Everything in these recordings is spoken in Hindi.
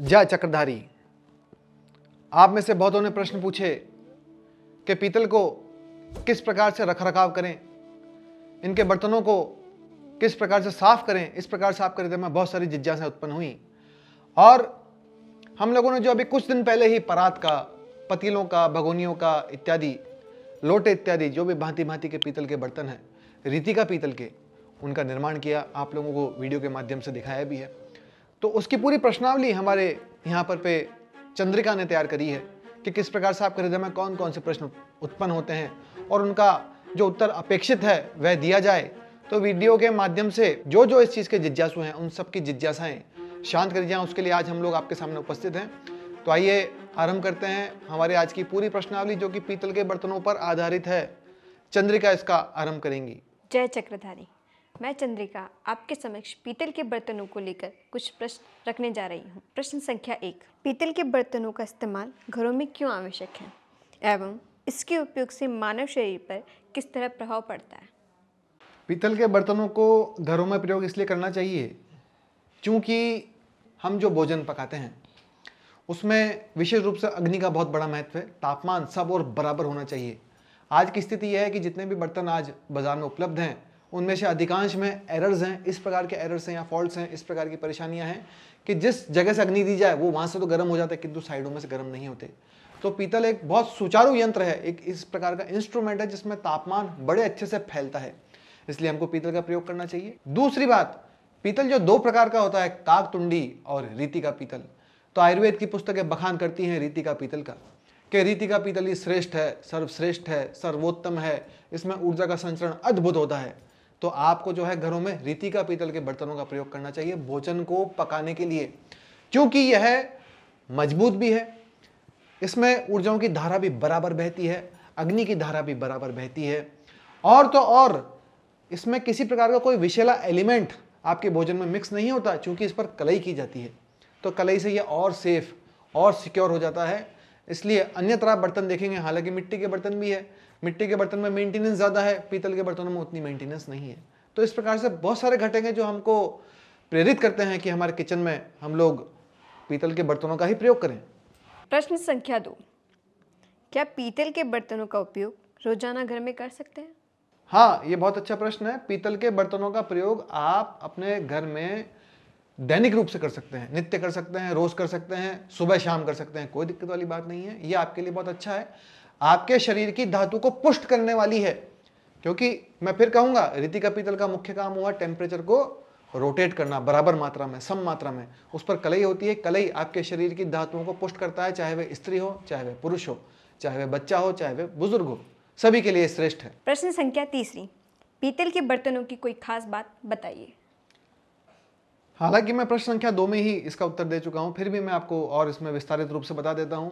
जय चक्रधारी आप में से बहुतों ने प्रश्न पूछे कि पीतल को किस प्रकार से रखरखाव करें इनके बर्तनों को किस प्रकार से साफ करें इस प्रकार साफ करें मैं बहुत सारी जिज्ञास उत्पन्न हुई और हम लोगों ने जो अभी कुछ दिन पहले ही परात का पतीलों का भगोनियों का इत्यादि लोटे इत्यादि जो भी भांति भांति के पीतल के बर्तन हैं रीति का पीतल के उनका निर्माण किया आप लोगों को वीडियो के माध्यम से दिखाया भी है तो उसकी पूरी प्रश्नावली हमारे यहाँ पर पे चंद्रिका ने तैयार करी है कि किस प्रकार से आपके हृदय में कौन कौन से प्रश्न उत्पन्न होते हैं और उनका जो उत्तर अपेक्षित है वह दिया जाए तो वीडियो के माध्यम से जो जो इस चीज़ के जिज्ञासु हैं उन सबकी जिज्ञासाएँ शांत कर जाएँ उसके लिए आज हम लोग आपके सामने उपस्थित हैं तो आइए आरंभ करते हैं हमारे आज की पूरी प्रश्नावली जो कि पीतल के बर्तनों पर आधारित है चंद्रिका इसका आरंभ करेंगी जय चक्रधारी मैं चंद्रिका आपके समक्ष पीतल के बर्तनों को लेकर कुछ प्रश्न रखने जा रही हूँ प्रश्न संख्या एक पीतल के बर्तनों का इस्तेमाल घरों में क्यों आवश्यक है एवं इसके उपयोग से मानव शरीर पर किस तरह प्रभाव पड़ता है पीतल के बर्तनों को घरों में प्रयोग इसलिए करना चाहिए क्योंकि हम जो भोजन पकाते हैं उसमें विशेष रूप से अग्नि का बहुत बड़ा महत्व है तापमान सब और बराबर होना चाहिए आज की स्थिति यह है कि जितने भी बर्तन आज बाज़ार में उपलब्ध हैं उनमें से अधिकांश में एरर्स हैं इस प्रकार के एरर्स हैं या फॉल्ट्स हैं इस प्रकार की परेशानियां हैं कि जिस जगह से अग्नि दी जाए वो वहाँ से तो गर्म हो जाता है किंतु साइडों में से गर्म नहीं होते तो पीतल एक बहुत सुचारू यंत्र है एक इस प्रकार का इंस्ट्रूमेंट है जिसमें तापमान बड़े अच्छे से फैलता है इसलिए हमको पीतल का प्रयोग करना चाहिए दूसरी बात पीतल जो दो प्रकार का होता है तुंडी और रीति का पीतल तो आयुर्वेद की पुस्तकें बखान करती हैं रीति का पीतल का कि रीति का पीतल ही श्रेष्ठ है सर्वश्रेष्ठ है सर्वोत्तम है इसमें ऊर्जा का संचरण अद्भुत होता है तो आपको जो है घरों में रीति का पीतल के बर्तनों का प्रयोग करना चाहिए भोजन को पकाने के लिए क्योंकि यह मजबूत भी है इसमें ऊर्जाओं की धारा भी बराबर बहती है अग्नि की धारा भी बराबर बहती है और तो और इसमें किसी प्रकार का कोई विशेला एलिमेंट आपके भोजन में मिक्स नहीं होता क्योंकि इस पर कलई की जाती है तो कलई से यह और सेफ और सिक्योर हो जाता है इसलिए अन्यत्र आप बर्तन देखेंगे हालांकि मिट्टी के बर्तन भी है मिट्टी के बर्तन में मेंटेनेंस ज़्यादा है पीतल के बर्तनों में उतनी मेंटेनेंस नहीं है तो इस प्रकार से बहुत सारे घटक हैं जो हमको प्रेरित करते हैं कि हमारे किचन में हम लोग पीतल के बर्तनों का ही प्रयोग करें प्रश्न संख्या दो क्या पीतल के बर्तनों का उपयोग रोजाना घर में कर सकते हैं हाँ ये बहुत अच्छा प्रश्न है पीतल के बर्तनों का प्रयोग आप अपने घर में दैनिक रूप से कर सकते हैं नित्य कर सकते हैं रोज कर सकते हैं सुबह शाम कर सकते हैं कोई दिक्कत वाली बात नहीं है ये आपके लिए बहुत अच्छा है आपके शरीर की धातु को पुष्ट करने वाली है क्योंकि मैं फिर कहूंगा रीतिका पीतल का मुख्य काम हुआ टेम्परेचर को रोटेट करना बराबर मात्रा में सम मात्रा में उस पर कलई होती है कलई आपके शरीर की धातुओं को पुष्ट करता है चाहे वह स्त्री हो चाहे वह पुरुष हो चाहे वह बच्चा हो चाहे वह बुजुर्ग हो सभी के लिए श्रेष्ठ है प्रश्न संख्या तीसरी पीतल के बर्तनों की कोई खास बात बताइए हालांकि मैं प्रश्न संख्या दो में ही इसका उत्तर दे चुका हूँ फिर भी मैं आपको और इसमें विस्तारित रूप से बता देता हूँ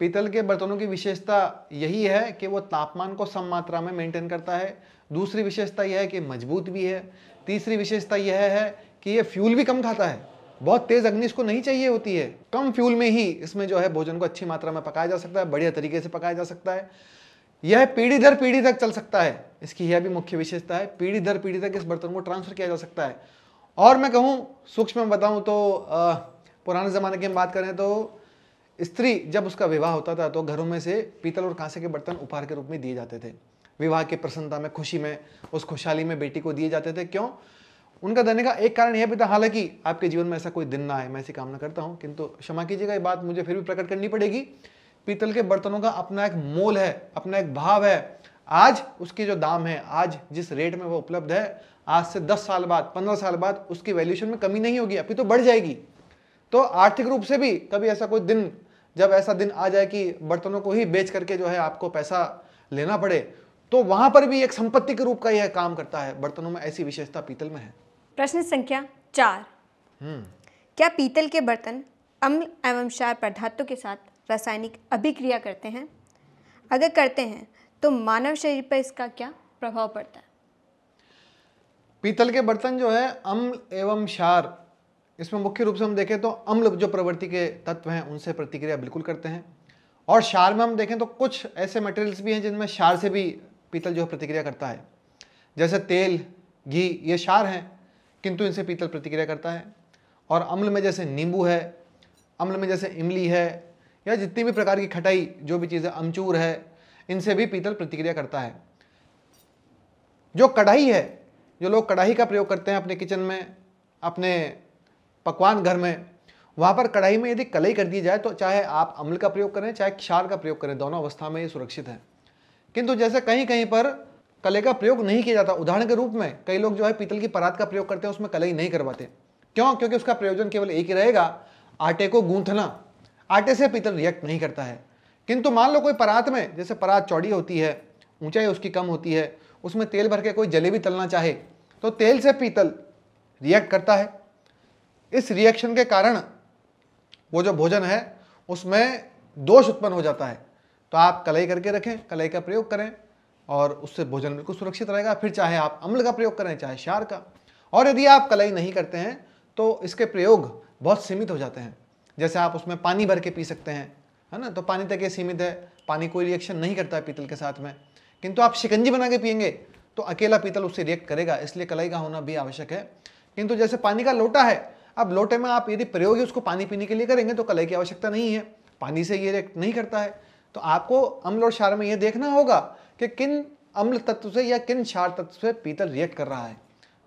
पीतल के बर्तनों की विशेषता यही है कि वो तापमान को सम मात्रा में मेंटेन करता है दूसरी विशेषता यह है कि मजबूत भी है तीसरी विशेषता यह है कि यह फ्यूल भी कम खाता है बहुत तेज़ अग्नि इसको नहीं चाहिए होती है कम फ्यूल में ही इसमें जो है भोजन को अच्छी मात्रा में पकाया जा सकता है बढ़िया तरीके से पकाया जा सकता है यह पीढ़ी दर पीढ़ी तक चल सकता है इसकी यह भी मुख्य विशेषता है पीढ़ी दर पीढ़ी तक इस बर्तन को ट्रांसफर किया जा सकता है और मैं कहूँ सूक्ष्म में बताऊँ तो पुराने ज़माने की हम बात करें तो स्त्री जब उसका विवाह होता था तो घरों में से पीतल और कांसे के बर्तन उपहार के रूप में दिए जाते थे विवाह की प्रसन्नता में खुशी में उस खुशहाली में बेटी को दिए जाते थे क्यों उनका देने का एक कारण यह भी था हालांकि आपके जीवन में ऐसा कोई दिन ना आए मैं ऐसी कामना करता हूँ किंतु क्षमा कीजिएगा ये बात मुझे फिर भी प्रकट करनी पड़ेगी पीतल के बर्तनों का अपना एक मोल है अपना एक भाव है आज उसकी जो दाम है आज जिस रेट में वो उपलब्ध है आज से 10 साल बाद 15 साल बाद उसकी वैल्यूशन में कमी नहीं होगी अभी तो बढ़ जाएगी तो आर्थिक रूप से भी कभी ऐसा कोई दिन जब ऐसा दिन आ जाए कि बर्तनों को ही बेच करके जो है आपको पैसा लेना पड़े तो वहां पर भी एक संपत्ति के रूप का यह काम करता है बर्तनों में ऐसी विशेषता पीतल में है प्रश्न संख्या चार हम्म। क्या पीतल के बर्तन अम्ल एवं क्षार पदार्थों के साथ रासायनिक अभिक्रिया करते हैं अगर करते हैं तो मानव शरीर पर इसका क्या प्रभाव पड़ता है पीतल के बर्तन जो है अम्ल एवं क्षार इसमें मुख्य रूप से हम देखें तो अम्ल जो प्रवृत्ति के तत्व हैं उनसे प्रतिक्रिया बिल्कुल करते हैं और क्षार में हम देखें तो कुछ ऐसे मटेरियल्स भी हैं जिनमें क्षार से भी पीतल जो प्रतिक्रिया करता है जैसे तेल घी ये क्षार हैं किंतु इनसे पीतल प्रतिक्रिया करता है और अम्ल में जैसे नींबू है अम्ल में जैसे इमली है या जितनी भी प्रकार की खटाई जो भी चीज़ें अमचूर है इनसे भी पीतल प्रतिक्रिया करता है जो कढ़ाई है जो लोग कढ़ाई का प्रयोग करते हैं अपने किचन में अपने पकवान घर में वहाँ पर कढ़ाई में यदि कलई कर दी जाए तो चाहे आप अम्ल का प्रयोग करें चाहे क्षार का प्रयोग करें दोनों अवस्था में ये सुरक्षित है किंतु जैसे कहीं कहीं पर कले का प्रयोग नहीं किया जाता उदाहरण के रूप में कई लोग जो है पीतल की परात का प्रयोग करते हैं उसमें कलई नहीं करवाते क्यों क्योंकि उसका प्रयोजन केवल एक ही रहेगा आटे को गूंथना आटे से पीतल रिएक्ट नहीं करता है किंतु मान लो कोई परात में जैसे परात चौड़ी होती है ऊंचाई उसकी कम होती है उसमें तेल भर के कोई जलेबी तलना चाहे तो तेल से पीतल रिएक्ट करता है इस रिएक्शन के कारण वो जो भोजन है उसमें दोष उत्पन्न हो जाता है तो आप कलाई करके रखें कलाई का प्रयोग करें और उससे भोजन बिल्कुल सुरक्षित रहेगा फिर चाहे आप अम्ल का प्रयोग करें चाहे शार का और यदि आप कलाई नहीं करते हैं तो इसके प्रयोग बहुत सीमित हो जाते हैं जैसे आप उसमें पानी भर के पी सकते हैं है ना तो पानी तक ये सीमित है पानी कोई रिएक्शन नहीं करता है पीतल के साथ में किंतु आप शिकंजी बना के पियेंगे तो अकेला पीतल उससे रिएक्ट करेगा इसलिए कलाई का होना भी आवश्यक है किंतु जैसे पानी का लोटा है अब लोटे में आप यदि प्रयोग ही उसको पानी पीने के लिए करेंगे तो कलाई की आवश्यकता नहीं है पानी से ये रिएक्ट नहीं करता है तो आपको अम्ल और क्षार में यह देखना होगा कि किन अम्ल तत्व से या किन क्षार तत्व से पीतल रिएक्ट कर रहा है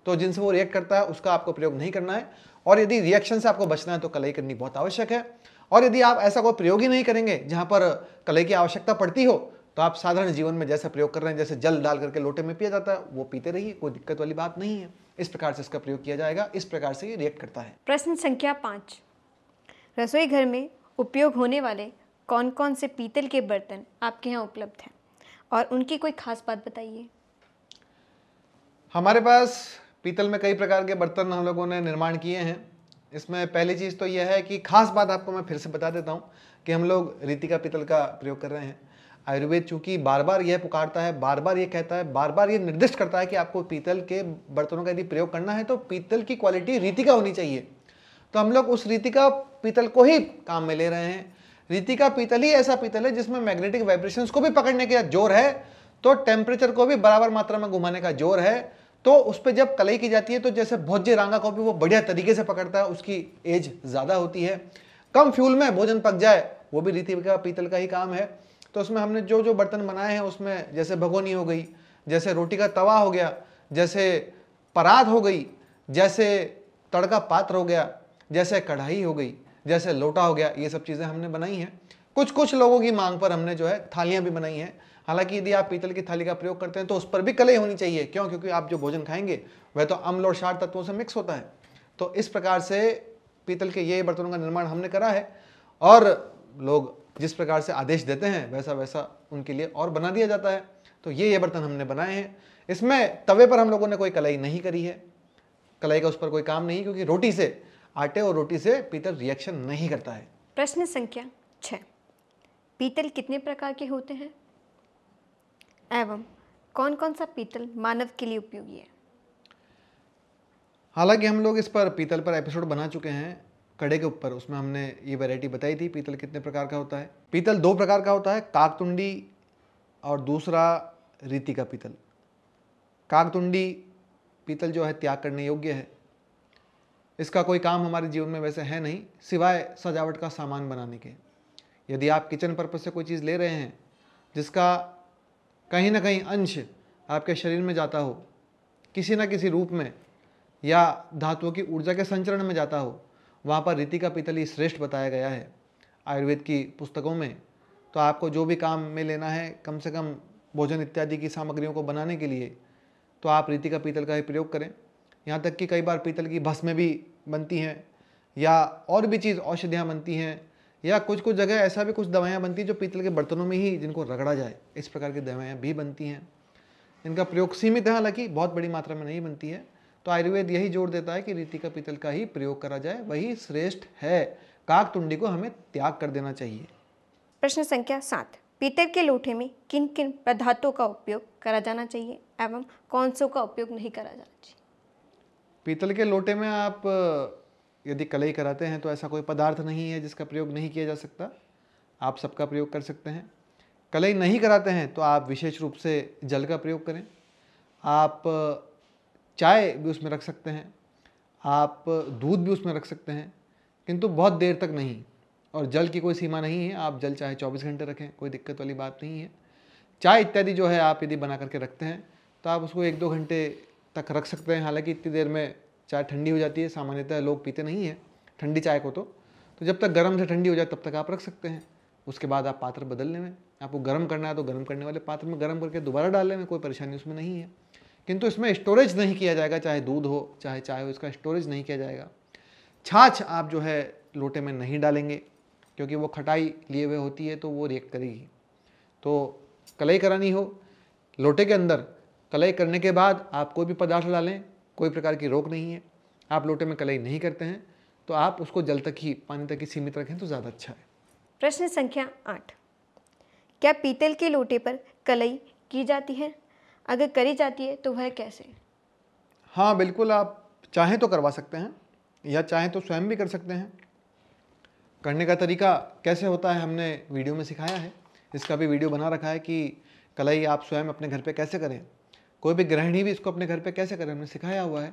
तो जिनसे वो रिएक्ट करता है उसका आपको प्रयोग नहीं करना है और यदि रिएक्शन से आपको बचना है तो कलई करनी बहुत आवश्यक है और यदि आप ऐसा कोई प्रयोग ही नहीं करेंगे जहाँ पर कलई की आवश्यकता पड़ती हो तो आप साधारण जीवन में जैसा प्रयोग कर रहे हैं जैसे जल डाल करके लोटे में पिया जाता है वो पीते रहिए कोई दिक्कत वाली बात नहीं है इस प्रकार से इसका प्रयोग किया जाएगा इस प्रकार से ये रिएक्ट करता है प्रश्न संख्या पाँच रसोई घर में उपयोग होने वाले कौन कौन से पीतल के बर्तन आपके यहाँ उपलब्ध हैं और उनकी कोई खास बात बताइए हमारे पास पीतल में कई प्रकार के बर्तन हम लोगों ने निर्माण किए हैं इसमें पहली चीज़ तो यह है कि खास बात आपको मैं फिर से बता देता हूँ कि हम लोग रीतिका पीतल का प्रयोग कर रहे हैं आयुर्वेद चूंकि बार बार यह पुकारता है बार बार ये कहता है बार बार ये निर्दिष्ट करता है कि आपको पीतल के बर्तनों का यदि प्रयोग करना है तो पीतल की क्वालिटी रीतिका होनी चाहिए तो हम लोग उस रीतिका पीतल को ही काम में ले रहे हैं रीतिका पीतल ही ऐसा पीतल है जिसमें मैग्नेटिक वाइब्रेशंस को भी पकड़ने का जोर है तो टेम्परेचर को भी बराबर मात्रा में घुमाने का जोर है तो उस पर जब कलई की जाती है तो जैसे भोज्य रांगा को भी वो बढ़िया तरीके से पकड़ता है उसकी एज ज़्यादा होती है कम फ्यूल में भोजन पक जाए वो भी रीतिका पीतल का ही काम है तो उसमें हमने जो जो बर्तन बनाए हैं उसमें जैसे भगोनी हो गई जैसे रोटी का तवा हो गया जैसे परात हो गई जैसे तड़का पात्र हो गया जैसे कढ़ाई हो गई जैसे लोटा हो गया ये सब चीज़ें हमने बनाई हैं कुछ कुछ लोगों की मांग पर हमने जो है थालियाँ भी बनाई हैं हालांकि यदि आप पीतल की थाली का प्रयोग करते हैं तो उस पर भी कलई होनी चाहिए क्यों क्योंकि आप जो भोजन खाएंगे वह तो अम्ल और क्षार तत्वों से मिक्स होता है तो इस प्रकार से पीतल के ये बर्तनों का निर्माण हमने करा है और लोग जिस प्रकार से आदेश देते हैं वैसा वैसा उनके लिए और बना दिया जाता है तो ये ये बर्तन हमने बनाए हैं इसमें तवे पर हम लोगों ने कोई कलाई नहीं करी है कलाई का उस पर कोई काम नहीं क्योंकि रोटी से आटे और रोटी से पीतल रिएक्शन नहीं करता है प्रश्न संख्या छ पीतल कितने प्रकार के होते हैं एवं कौन कौन सा पीतल मानव के लिए उपयोगी है हालांकि हम लोग इस पर पीतल पर एपिसोड बना चुके हैं कड़े के ऊपर उसमें हमने ये वैरायटी बताई थी पीतल कितने प्रकार का होता है पीतल दो प्रकार का होता है काकतुंडी और दूसरा रीति का पीतल काकतुंडी पीतल जो है त्याग करने योग्य है इसका कोई काम हमारे जीवन में वैसे है नहीं सिवाय सजावट का सामान बनाने के यदि आप किचन पर्पज से कोई चीज़ ले रहे हैं जिसका कहीं ना कहीं अंश आपके शरीर में जाता हो किसी न किसी रूप में या धातुओं की ऊर्जा के संचरण में जाता हो वहाँ पर रीति का पितली श्रेष्ठ बताया गया है आयुर्वेद की पुस्तकों में तो आपको जो भी काम में लेना है कम से कम भोजन इत्यादि की सामग्रियों को बनाने के लिए तो आप रीति का पीतल का ही प्रयोग करें यहाँ तक कि कई बार पीतल की भस्में भी बनती हैं या और भी चीज़ औषधियाँ बनती हैं या कुछ कुछ जगह ऐसा भी कुछ दवाइयाँ बनती हैं जो पीतल के बर्तनों में ही जिनको रगड़ा जाए इस प्रकार की दवाइयाँ भी बनती हैं इनका प्रयोग सीमित है हालांकि बहुत बड़ी मात्रा में नहीं बनती है तो आयुर्वेद यही जोड़ देता है कि रीति का पीतल का ही प्रयोग करा जाए वही श्रेष्ठ है काकतुंडी को हमें त्याग कर देना चाहिए प्रश्न संख्या सात पीतल के लोटे में किन किन पदार्थों का उपयोग करा जाना चाहिए एवं कौन सो का उपयोग नहीं करा जाना चाहिए पीतल के लोटे में आप यदि कलई कराते हैं तो ऐसा कोई पदार्थ नहीं है जिसका प्रयोग नहीं किया जा सकता आप सबका प्रयोग कर सकते हैं कलई नहीं कराते हैं तो आप विशेष रूप से जल का प्रयोग करें आप चाय भी उसमें रख सकते हैं आप दूध भी उसमें रख सकते हैं किंतु बहुत देर तक नहीं और जल की कोई सीमा नहीं है आप जल चाहे 24 घंटे रखें कोई दिक्कत वाली बात नहीं है चाय इत्यादि जो है आप यदि बना करके रखते हैं तो आप उसको एक दो घंटे तक रख सकते हैं हालांकि इतनी देर में चाय ठंडी हो जाती है सामान्यतः लोग पीते नहीं हैं ठंडी चाय को तो तो जब तक गर्म से ठंडी हो जाए तब तक आप रख सकते हैं उसके बाद आप पात्र बदलने में आपको गर्म करना है तो गर्म करने वाले पात्र में गर्म करके दोबारा डालने में कोई परेशानी उसमें नहीं है किंतु इसमें स्टोरेज नहीं किया जाएगा चाहे दूध हो चाहे चाय हो इसका स्टोरेज नहीं किया जाएगा छाछ आप जो है लोटे में नहीं डालेंगे क्योंकि वो खटाई लिए हुए होती है तो वो रिएक्ट करेगी तो कलई करानी हो लोटे के अंदर कलई करने के बाद आप कोई भी पदार्थ डालें कोई प्रकार की रोक नहीं है आप लोटे में कलई नहीं करते हैं तो आप उसको जल तक ही पानी तक ही सीमित रखें तो ज़्यादा अच्छा है प्रश्न संख्या आठ क्या पीतल के लोटे पर कलई की जाती है अगर करी जाती है तो वह कैसे हाँ बिल्कुल आप चाहें तो करवा सकते हैं या चाहें तो स्वयं भी कर सकते हैं करने का तरीका कैसे होता है हमने वीडियो में सिखाया है इसका भी वीडियो बना रखा है कि कलाई आप स्वयं अपने घर पे कैसे करें कोई भी गृहिणी भी इसको अपने घर पे कैसे करें हमने सिखाया हुआ है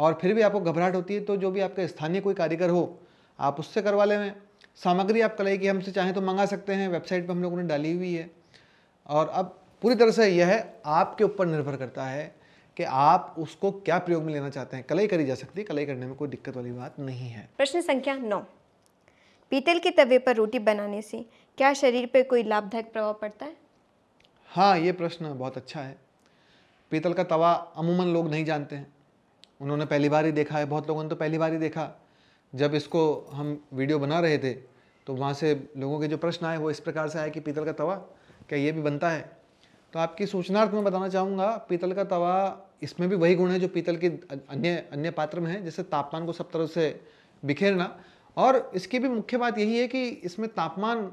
और फिर भी आपको घबराहट होती है तो जो भी आपका स्थानीय कोई कारीगर हो आप उससे करवा लें सामग्री आप कलाई की हमसे चाहें तो मंगा सकते हैं वेबसाइट पर हम लोगों ने डाली हुई है और अब पूरी तरह से यह आपके ऊपर निर्भर करता है कि आप उसको क्या प्रयोग में लेना चाहते हैं कलाई करी जा सकती है कलाई करने में कोई दिक्कत वाली बात नहीं है प्रश्न संख्या नौ पीतल के तवे पर रोटी बनाने से क्या शरीर पर कोई लाभदायक प्रभाव पड़ता है हाँ ये प्रश्न बहुत अच्छा है पीतल का तवा अमूमन लोग नहीं जानते हैं उन्होंने पहली बार ही देखा है बहुत लोगों ने तो पहली बार ही देखा जब इसको हम वीडियो बना रहे थे तो वहाँ से लोगों के जो प्रश्न आए वो इस प्रकार से आए कि पीतल का तवा क्या ये भी बनता है तो आपकी सूचनार्थ में बताना चाहूँगा पीतल का तवा इसमें भी वही गुण है जो पीतल के अन्य अन्य पात्र में है जैसे तापमान को सब तरह से बिखेरना और इसकी भी मुख्य बात यही है कि इसमें तापमान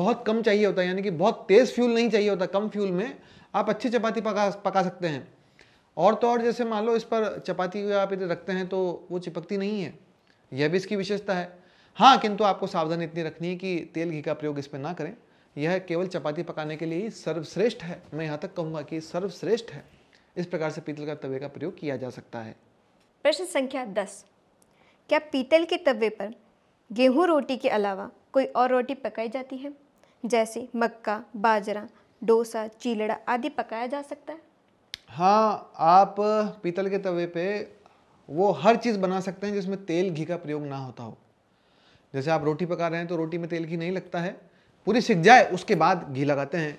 बहुत कम चाहिए होता है यानी कि बहुत तेज़ फ्यूल नहीं चाहिए होता कम फ्यूल में आप अच्छी चपाती पका पका सकते हैं और तो और जैसे मान लो इस पर चपाती आप इधर रखते हैं तो वो चिपकती नहीं है यह भी इसकी विशेषता है हाँ किंतु आपको सावधानी इतनी रखनी है कि तेल घी का प्रयोग इस पर ना करें यह केवल चपाती पकाने के लिए सर्वश्रेष्ठ है मैं यहाँ तक कहूँगा कि सर्वश्रेष्ठ है इस प्रकार से पीतल का तवे का प्रयोग किया जा सकता है प्रश्न संख्या दस क्या पीतल के तवे पर गेहूँ रोटी के अलावा कोई और रोटी पकाई जाती है जैसे मक्का बाजरा डोसा चीलड़ा आदि पकाया जा सकता है हाँ आप पीतल के तवे पे वो हर चीज़ बना सकते हैं जिसमें तेल घी का प्रयोग ना होता हो जैसे आप रोटी पका रहे हैं तो रोटी में तेल घी नहीं लगता है पूरी सीख जाए उसके बाद घी लगाते हैं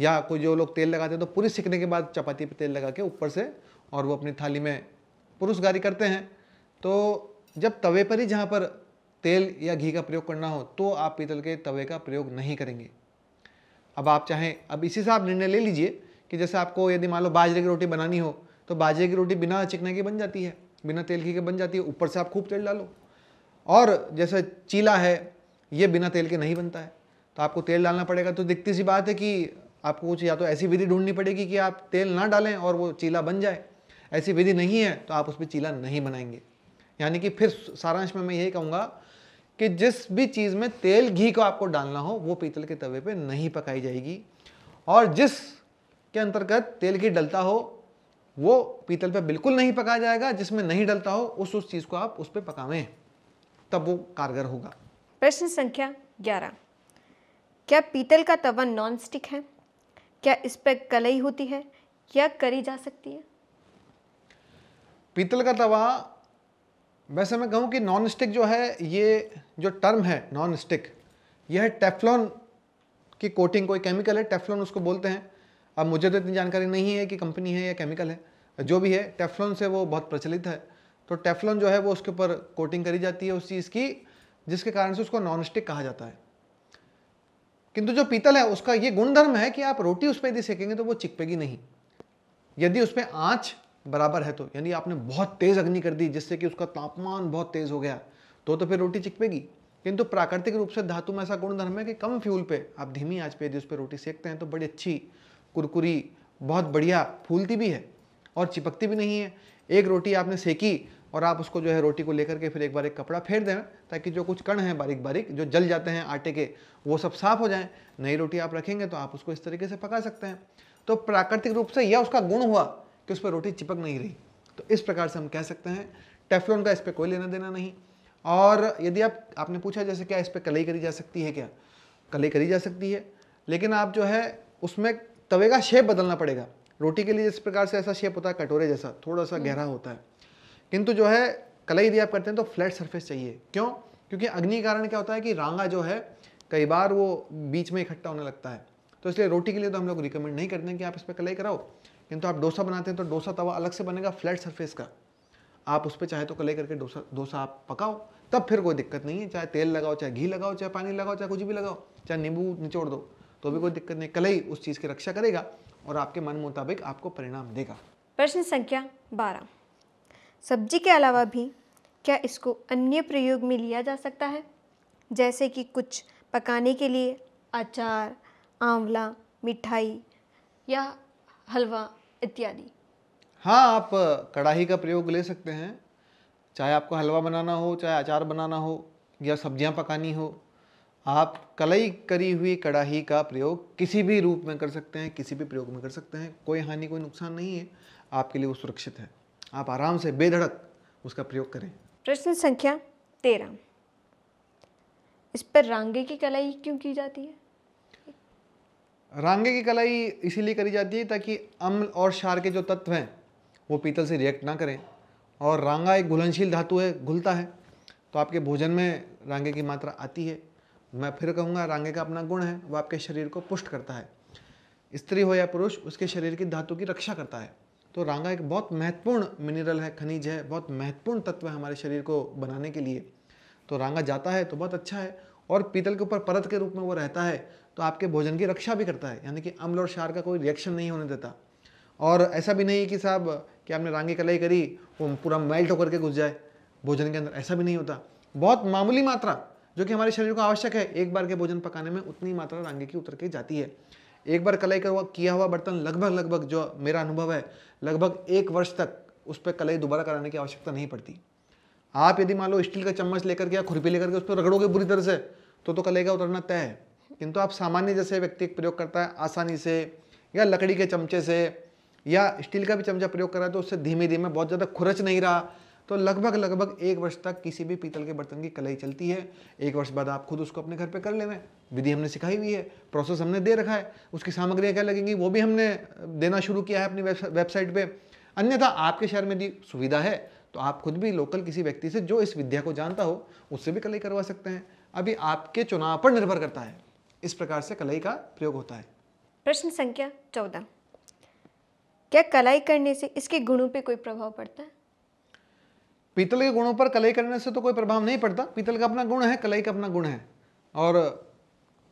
या कोई जो लोग तेल लगाते हैं तो पूरी सीखने के बाद चपाती पे तेल लगा के ऊपर से और वो अपनी थाली में पुरुषगारी करते हैं तो जब तवे पर ही जहाँ पर तेल या घी का प्रयोग करना हो तो आप पीतल के तवे का प्रयोग नहीं करेंगे अब आप चाहें अब इसी से आप निर्णय ले लीजिए कि जैसे आपको यदि मान लो बाजरे की रोटी बनानी हो तो बाजरे की रोटी बिना चिकने की बन जाती है बिना तेल घी के बन जाती है ऊपर से आप खूब तेल डालो और जैसे चीला है ये बिना तेल के नहीं बनता है तो आपको तेल डालना पड़ेगा तो दिखती सी बात है कि आपको कुछ या तो ऐसी विधि ढूंढनी पड़ेगी कि आप तेल ना डालें और वो चीला बन जाए ऐसी विधि नहीं है तो आप उस पर चीला नहीं बनाएंगे यानी कि फिर सारांश में मैं यही कहूँगा कि जिस भी चीज़ में तेल घी को आपको डालना हो वो पीतल के तवे पर नहीं पकाई जाएगी और जिस के अंतर्गत तेल घी डलता हो वो पीतल पे बिल्कुल नहीं पकाया जाएगा जिसमें नहीं डलता हो उस उस चीज़ को आप उस पर पकावें तब वो कारगर होगा प्रश्न संख्या ग्यारह क्या पीतल का तवा नॉन स्टिक है क्या इस पर कलई होती है या करी जा सकती है पीतल का तवा वैसे मैं कहूँ कि नॉन स्टिक जो है ये जो टर्म है नॉन स्टिक यह है टेफ्लॉन की कोटिंग कोई केमिकल है टेफ्लॉन उसको बोलते हैं अब मुझे तो इतनी जानकारी नहीं है कि कंपनी है या केमिकल है जो भी है टेफ्लॉन से वो बहुत प्रचलित है तो टेफ्लॉन जो है वो उसके ऊपर कोटिंग करी जाती है उस चीज़ की जिसके कारण से उसको नॉन स्टिक कहा जाता है किंतु जो पीतल है उसका ये गुणधर्म है कि आप रोटी उस पर यदि सेकेंगे तो वो चिकपेगी नहीं यदि उस पर आँच बराबर है तो यानी आपने बहुत तेज़ अग्नि कर दी जिससे कि उसका तापमान बहुत तेज़ हो गया तो तो फिर रोटी चिकपेगी किंतु प्राकृतिक रूप से धातु में ऐसा गुणधर्म है कि कम फ्यूल पे आप धीमी आँच पे यदि उस पर रोटी सेकते हैं तो बड़ी अच्छी कुरकुरी बहुत बढ़िया फूलती भी है और चिपकती भी नहीं है एक रोटी आपने सेकी और आप उसको जो है रोटी को लेकर के फिर एक बार एक कपड़ा फेर दें ताकि जो कुछ कण हैं बारीक बारीक जो जल जाते हैं आटे के वो सब साफ हो जाएं नई रोटी आप रखेंगे तो आप उसको इस तरीके से पका सकते हैं तो प्राकृतिक रूप से यह उसका गुण हुआ कि उस पर रोटी चिपक नहीं रही तो इस प्रकार से हम कह सकते हैं टेफलोन का इस पर कोई लेना देना नहीं और यदि आप आपने पूछा जैसे क्या इस पर कलई करी जा सकती है क्या कलई करी जा सकती है लेकिन आप जो है उसमें तवे का शेप बदलना पड़ेगा रोटी के लिए जिस प्रकार से ऐसा शेप होता है कटोरे जैसा थोड़ा सा हम्म। गहरा होता है किंतु जो है कलई यदि आप करते हैं तो फ्लैट सरफेस चाहिए क्यों क्योंकि अग्नि कारण क्या होता है कि रांगा जो है कई बार वो बीच में इकट्ठा होने लगता है तो इसलिए रोटी के लिए तो हम लोग रिकमेंड नहीं करते हैं कि आप इस पर कलई कराओ किंतु आप डोसा बनाते हैं तो डोसा तवा अलग से बनेगा फ्लैट सरफेस का आप उस पर चाहे तो कलई करके डोसा डोसा आप पकाओ तब फिर कोई दिक्कत नहीं है चाहे तेल लगाओ चाहे घी लगाओ चाहे पानी लगाओ चाहे कुछ भी लगाओ चाहे नींबू निचोड़ दो तो भी कोई दिक्कत नहीं कलई उस चीज़ की रक्षा करेगा और आपके मन मुताबिक आपको परिणाम देगा प्रश्न संख्या बारह सब्जी के अलावा भी क्या इसको अन्य प्रयोग में लिया जा सकता है जैसे कि कुछ पकाने के लिए अचार आंवला मिठाई या हलवा इत्यादि हाँ आप कढ़ाई का प्रयोग ले सकते हैं चाहे आपको हलवा बनाना हो चाहे अचार बनाना हो या सब्जियां पकानी हो आप कलई करी हुई कढ़ाई का प्रयोग किसी भी रूप में कर सकते हैं किसी भी प्रयोग में कर सकते हैं कोई हानि कोई नुकसान नहीं है आपके लिए वो सुरक्षित है आप आराम से बेधड़क उसका प्रयोग करें प्रश्न संख्या तेरह इस पर रांगे की कलाई क्यों की जाती है रांगे की कलाई इसीलिए करी जाती है ताकि अम्ल और क्षार के जो तत्व हैं वो पीतल से रिएक्ट ना करें और रांगा एक घुलनशील धातु है घुलता है तो आपके भोजन में रांगे की मात्रा आती है मैं फिर कहूँगा रांगे का अपना गुण है वह आपके शरीर को पुष्ट करता है स्त्री हो या पुरुष उसके शरीर की धातु की रक्षा करता है तो रांगा एक बहुत महत्वपूर्ण मिनरल है खनिज है बहुत महत्वपूर्ण तत्व है हमारे शरीर को बनाने के लिए तो रांगा जाता है तो बहुत अच्छा है और पीतल के ऊपर परत के रूप में वो रहता है तो आपके भोजन की रक्षा भी करता है यानी कि अम्ल और क्षार का कोई रिएक्शन नहीं होने देता और ऐसा भी नहीं कि साहब कि आपने रांगे कलाई करी वो पूरा मेल्ट होकर के घुस जाए भोजन के अंदर ऐसा भी नहीं होता बहुत मामूली मात्रा जो कि हमारे शरीर को आवश्यक है एक बार के भोजन पकाने में उतनी मात्रा रांगे की उतर के जाती है एक बार कलाई का किया हुआ बर्तन लगभग लगभग जो मेरा अनुभव है लगभग एक वर्ष तक उस पर कलाई दोबारा कराने की आवश्यकता नहीं पड़ती आप यदि मान लो स्टील का चम्मच लेकर के या खुरपी लेकर के उस पर रगड़ोगे बुरी तरह से तो तो कलाई का उतरना तय है किंतु आप सामान्य जैसे व्यक्ति प्रयोग करता है आसानी से या लकड़ी के चमचे से या स्टील का भी चमचा प्रयोग है तो उससे धीमे धीमे बहुत ज़्यादा खुरच नहीं रहा तो लगभग लगभग एक वर्ष तक किसी भी पीतल के बर्तन की कलाई चलती है एक वर्ष बाद आप खुद उसको अपने घर पे कर ले विधि हमने सिखाई हुई है प्रोसेस हमने दे रखा है उसकी सामग्रियाँ क्या लगेंगी वो भी हमने देना शुरू किया है अपनी वेबसाइट पर अन्यथा आपके शहर में यदि सुविधा है तो आप खुद भी लोकल किसी व्यक्ति से जो इस विद्या को जानता हो उससे भी कलाई करवा सकते हैं अभी आपके चुनाव पर निर्भर करता है इस प्रकार से कलाई का प्रयोग होता है प्रश्न संख्या चौदह क्या कलाई करने से इसके गुणों पे कोई प्रभाव पड़ता है पीतल के गुणों पर कलई करने से तो कोई प्रभाव नहीं पड़ता पीतल का अपना गुण है कलई का अपना गुण है और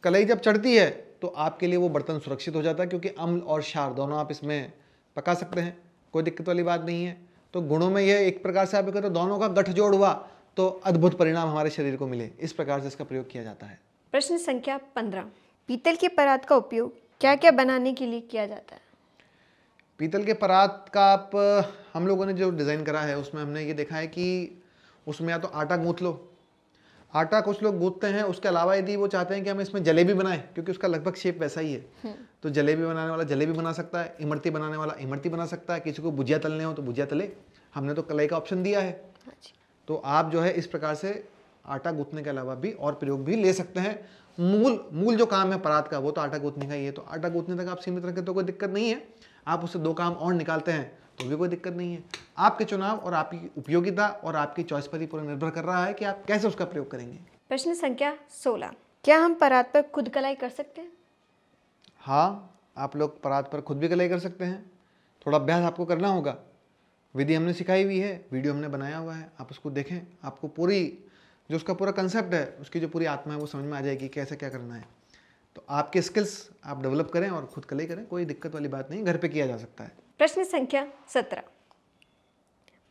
कलई जब चढ़ती है तो आपके लिए वो बर्तन सुरक्षित हो जाता है क्योंकि अम्ल और क्षार दोनों आप इसमें पका सकते हैं कोई दिक्कत वाली बात नहीं है तो गुणों में यह एक प्रकार से आप कहते दोनों का गठजोड़ हुआ तो अद्भुत परिणाम हमारे शरीर को मिले इस प्रकार से इसका प्रयोग किया जाता है प्रश्न संख्या पंद्रह पीतल के परात का उपयोग क्या क्या बनाने के लिए किया जाता है पीतल के परात का आप हम लोगों ने जो डिज़ाइन करा है उसमें हमने ये देखा है कि उसमें या तो आटा गूँथ लो आटा कुछ लोग गूंथते हैं उसके अलावा यदि वो चाहते हैं कि हम इसमें जलेबी बनाएं क्योंकि उसका लगभग शेप वैसा ही है हम्म। तो जलेबी बनाने वाला जलेबी बना सकता है इमरती बनाने वाला इमरती बना सकता है किसी को भुजिया तलने हो तो भुजिया तले हमने तो कलाई का ऑप्शन दिया है अच्छा। तो आप जो है इस प्रकार से आटा गूंथने के अलावा भी और प्रयोग भी ले सकते हैं मूल मूल जो काम है परात का वो तो आटा गूंथने का ही है तो आटा गूंथने तक आप सीमित रखें तो कोई दिक्कत नहीं है आप उससे दो काम और निकालते हैं तो भी कोई दिक्कत नहीं है आपके चुनाव और आपकी उपयोगिता और आपकी चॉइस पर ही पूरा निर्भर कर रहा है कि आप कैसे उसका प्रयोग करेंगे प्रश्न संख्या सोलह क्या हम परात पर खुद कलाई कर सकते हैं हाँ आप लोग परात पर खुद भी कलाई कर सकते हैं थोड़ा अभ्यास आपको करना होगा विधि हमने सिखाई हुई है वीडियो हमने बनाया हुआ है आप उसको देखें आपको पूरी जो उसका पूरा कंसेप्ट है उसकी जो पूरी आत्मा है वो समझ में आ जाएगी कैसे क्या करना है तो आपके स्किल्स आप डेवलप करें और खुद कले करें कोई दिक्कत वाली बात नहीं घर पे किया जा सकता है प्रश्न संख्या सत्रह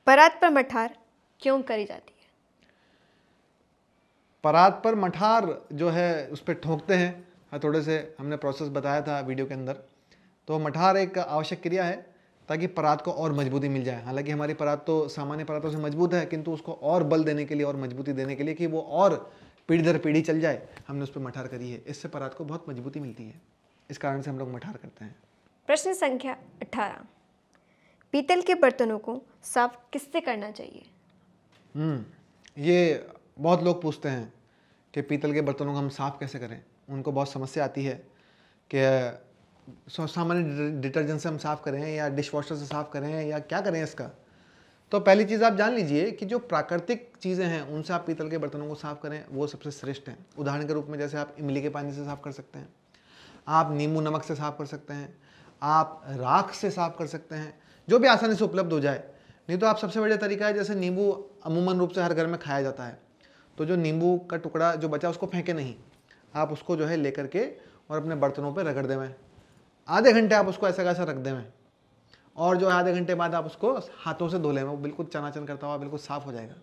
परात पर मठार क्यों करी जाती है परात पर मठार जो है उस पर ठोंकते हैं हथौड़े हाँ, से हमने प्रोसेस बताया था वीडियो के अंदर तो मठार एक आवश्यक क्रिया है ताकि परात को और मजबूती मिल जाए हालांकि हमारी परात तो सामान्य परातों से मजबूत है किंतु उसको और बल देने के लिए और मजबूती देने के लिए कि वो और पीढ़ी दर पीढ़ी चल जाए हमने उस पर मठार करी है इससे परात को बहुत मजबूती मिलती है इस कारण से हम लोग मठार करते हैं प्रश्न संख्या अठारह पीतल के बर्तनों को साफ किससे करना चाहिए हम्म, ये बहुत लोग पूछते हैं कि पीतल के बर्तनों को हम साफ़ कैसे करें उनको बहुत समस्या आती है कि सामान्य डिटर्जेंट से हम साफ़ करें या डिश वॉशर से साफ़ करें या क्या करें इसका तो पहली चीज़ आप जान लीजिए कि जो प्राकृतिक चीज़ें हैं उनसे आप पीतल के बर्तनों को साफ़ करें वो सबसे श्रेष्ठ हैं उदाहरण के रूप में जैसे आप इमली के पानी से साफ़ कर सकते हैं आप नींबू नमक से साफ़ कर सकते हैं आप राख से साफ़ कर सकते हैं जो भी आसानी से उपलब्ध हो जाए नहीं तो आप सबसे बढ़िया तरीका है जैसे नींबू अमूमन रूप से हर घर में खाया जाता है तो जो नींबू का टुकड़ा जो बचा उसको फेंके नहीं आप उसको जो है लेकर के और अपने बर्तनों पर रगड़ देवें आधे घंटे आप उसको ऐसा कैसा रख देवें और जो आधे घंटे बाद आप उसको हाथों से धो लें वो बिल्कुल चनाचन करता हुआ बिल्कुल साफ़ हो जाएगा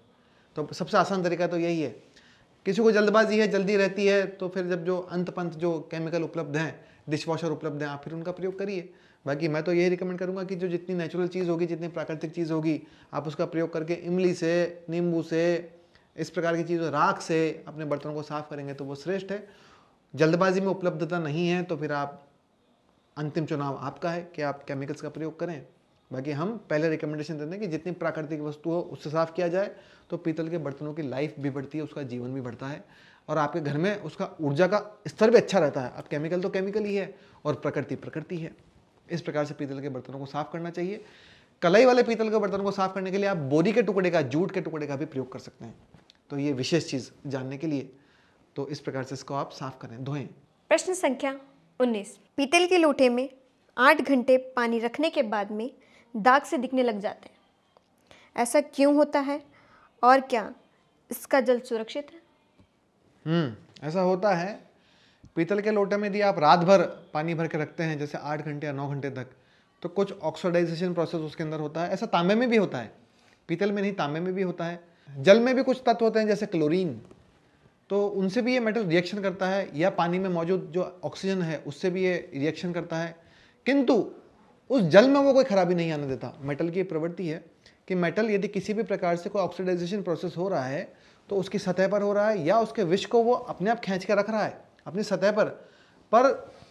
तो सबसे आसान तरीका तो यही है किसी को जल्दबाजी है जल्दी रहती है तो फिर जब जो अंत पंत जो केमिकल उपलब्ध हैं डिश वॉशर उपलब्ध हैं आप फिर उनका प्रयोग करिए बाकी मैं तो यही रिकमेंड करूँगा कि जो जितनी नेचुरल चीज़ होगी जितनी प्राकृतिक चीज़ होगी आप उसका प्रयोग करके इमली से नींबू से इस प्रकार की चीज़ों राख से अपने बर्तनों को साफ़ करेंगे तो वो श्रेष्ठ है जल्दबाजी में उपलब्धता नहीं है तो फिर आप अंतिम चुनाव आपका है कि आप केमिकल्स का प्रयोग करें बाकी हम पहले रिकमेंडेशन देते हैं कि जितनी प्राकृतिक वस्तु हो उससे साफ़ किया जाए तो पीतल के बर्तनों की लाइफ भी बढ़ती है उसका जीवन भी बढ़ता है और आपके घर में उसका ऊर्जा का स्तर भी अच्छा रहता है अब केमिकल तो केमिकल ही है और प्रकृति प्रकृति है इस प्रकार से पीतल के बर्तनों को साफ़ करना चाहिए कलाई वाले पीतल के बर्तनों को साफ़ करने के लिए आप बोरी के टुकड़े का जूट के टुकड़े का भी प्रयोग कर सकते हैं तो ये विशेष चीज़ जानने के लिए तो इस प्रकार से इसको आप साफ करें धोएं प्रश्न संख्या उन्नीस पीतल के लोटे में आठ घंटे पानी रखने के बाद में दाग से दिखने लग जाते हैं ऐसा क्यों होता है और क्या इसका जल सुरक्षित है हम्म ऐसा होता है पीतल के लोटे में यदि आप रात भर पानी भर के रखते हैं जैसे आठ घंटे या नौ घंटे तक तो कुछ ऑक्सीडाइजेशन प्रोसेस उसके अंदर होता है ऐसा तांबे में भी होता है पीतल में नहीं तांबे में भी होता है जल में भी कुछ तत्व होते हैं जैसे क्लोरीन तो उनसे भी ये मेटल रिएक्शन करता है या पानी में मौजूद जो ऑक्सीजन है उससे भी ये रिएक्शन करता है किंतु उस जल में वो कोई खराबी नहीं आने देता मेटल की प्रवृत्ति है कि मेटल यदि किसी भी प्रकार से कोई ऑक्सीडाइजेशन प्रोसेस हो रहा है तो उसकी सतह पर हो रहा है या उसके विष को वो अपने आप खींच के रख रहा है अपनी सतह पर पर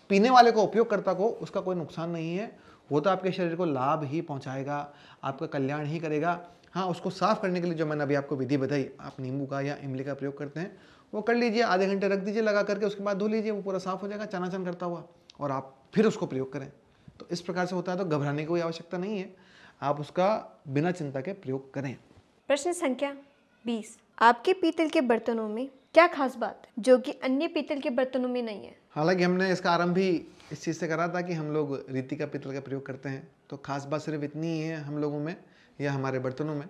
पीने वाले को उपयोगकर्ता को उसका कोई नुकसान नहीं है वो तो आपके शरीर को लाभ ही पहुंचाएगा आपका कल्याण ही करेगा हाँ उसको साफ करने के लिए जो मैंने अभी आपको विधि बताई आप नींबू का या इमली का प्रयोग करते हैं वो कर लीजिए आधे घंटे रख दीजिए लगा करके उसके बाद धो लीजिए वो पूरा साफ़ हो जाएगा चनाचन करता हुआ और आप फिर उसको प्रयोग करें तो इस प्रकार से होता है तो घबराने की कोई आवश्यकता नहीं है आप उसका बिना चिंता के प्रयोग करें प्रश्न संख्या बीस आपके पीतल के बर्तनों में क्या खास बात है जो कि अन्य पीतल के बर्तनों में नहीं है हालांकि हमने इसका आरंभ भी इस चीज़ से करा था कि हम लोग रीति का पीतल का प्रयोग करते हैं तो खास बात सिर्फ इतनी ही है हम लोगों में या हमारे बर्तनों में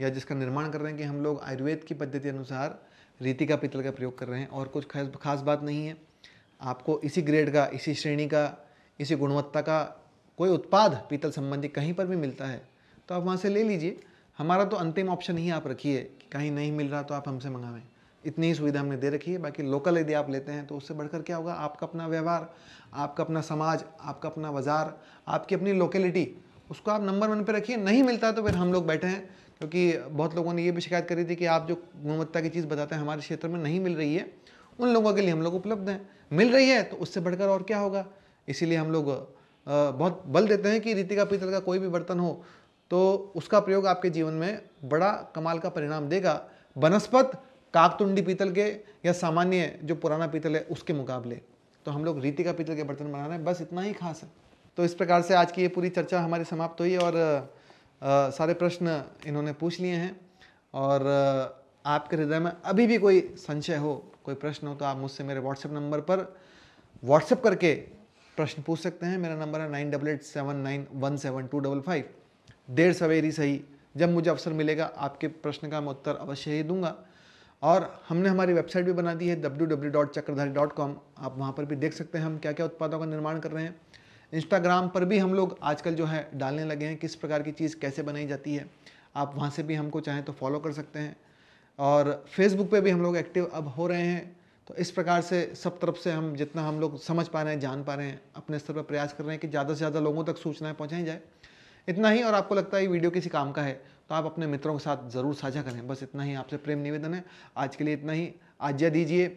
या जिसका निर्माण कर रहे हैं कि हम लोग आयुर्वेद की पद्धति अनुसार रीति का पीतल का प्रयोग कर रहे हैं और कुछ खास खास बात नहीं है आपको इसी ग्रेड का इसी श्रेणी का इसी गुणवत्ता का कोई उत्पाद पीतल संबंधी कहीं पर भी मिलता है तो आप वहाँ से ले लीजिए हमारा तो अंतिम ऑप्शन ही आप रखिए कि कहीं नहीं मिल रहा तो आप हमसे मंगावें इतनी ही सुविधा हमने दे रखी है बाकी लोकल यदि आप लेते हैं तो उससे बढ़कर क्या होगा आपका अपना व्यवहार आपका अपना समाज आपका अपना बाज़ार आपकी अपनी लोकेलिटी उसको आप नंबर वन पर रखिए नहीं मिलता तो फिर हम लोग बैठे हैं क्योंकि बहुत लोगों ने ये भी शिकायत करी थी कि आप जो गुणवत्ता की चीज़ बताते हैं हमारे क्षेत्र में नहीं मिल रही है उन लोगों के लिए हम लोग उपलब्ध हैं मिल रही है तो उससे बढ़कर और क्या होगा इसीलिए हम लोग बहुत बल देते हैं कि रीतिका पीतल का कोई भी बर्तन हो तो उसका प्रयोग आपके जीवन में बड़ा कमाल का परिणाम देगा वनस्पत काकतुंडी पीतल के या सामान्य जो पुराना पीतल है उसके मुकाबले तो हम लोग रीति का पीतल के बर्तन बना रहे हैं बस इतना ही खास है तो इस प्रकार से आज की ये पूरी चर्चा हमारी समाप्त हुई और सारे प्रश्न इन्होंने पूछ लिए हैं और आपके हृदय में अभी भी कोई संशय हो कोई प्रश्न हो तो आप मुझसे मेरे व्हाट्सएप नंबर पर व्हाट्सएप करके प्रश्न पूछ सकते हैं मेरा नंबर है nine double eight seven nine one seven two double five देर सवेरी सही जब मुझे अवसर मिलेगा आपके प्रश्न का मैं उत्तर अवश्य ही दूंगा और हमने हमारी वेबसाइट भी बना दी है W W dot Chakradhari dot com आप वहाँ पर भी देख सकते हैं हम क्या क्या उत्पादों का निर्माण कर रहे हैं इंस्टाग्राम पर भी हम लोग आजकल जो है डालने लगे हैं किस प्रकार की चीज़ कैसे बनाई जाती है आप वहाँ से भी हमको चाहें तो फॉलो कर सकते हैं और फेसबुक पे भी हम लोग एक्टिव अब हो रहे हैं तो इस प्रकार से सब तरफ से हम जितना हम लोग समझ पा रहे हैं जान पा रहे हैं अपने स्तर पर प्रयास कर रहे हैं कि ज़्यादा से ज़्यादा लोगों तक सूचनाएँ पहुँचाई जाए इतना ही और आपको लगता है ये वीडियो किसी काम का है तो आप अपने मित्रों के साथ ज़रूर साझा करें बस इतना ही आपसे प्रेम निवेदन है आज के लिए इतना ही आज्ञा दीजिए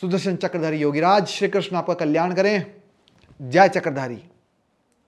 सुदर्शन चक्रधारी योगीराज श्री कृष्ण आपका कल्याण करें जय चक्रधारी